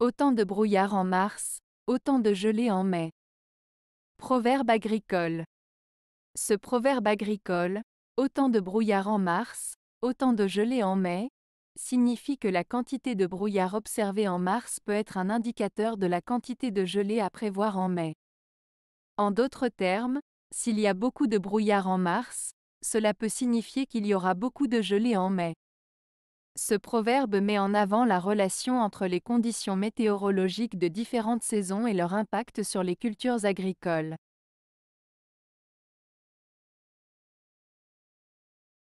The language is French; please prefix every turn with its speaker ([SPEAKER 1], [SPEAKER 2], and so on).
[SPEAKER 1] Autant de brouillard en mars, autant de gelée en mai. Proverbe agricole. Ce proverbe agricole, autant de brouillard en mars, autant de gelée en mai, signifie que la quantité de brouillard observée en mars peut être un indicateur de la quantité de gelée à prévoir en mai. En d'autres termes, s'il y a beaucoup de brouillard en mars, cela peut signifier qu'il y aura beaucoup de gelée en mai. Ce proverbe met en avant la relation entre les conditions météorologiques de différentes saisons et leur impact sur les cultures agricoles.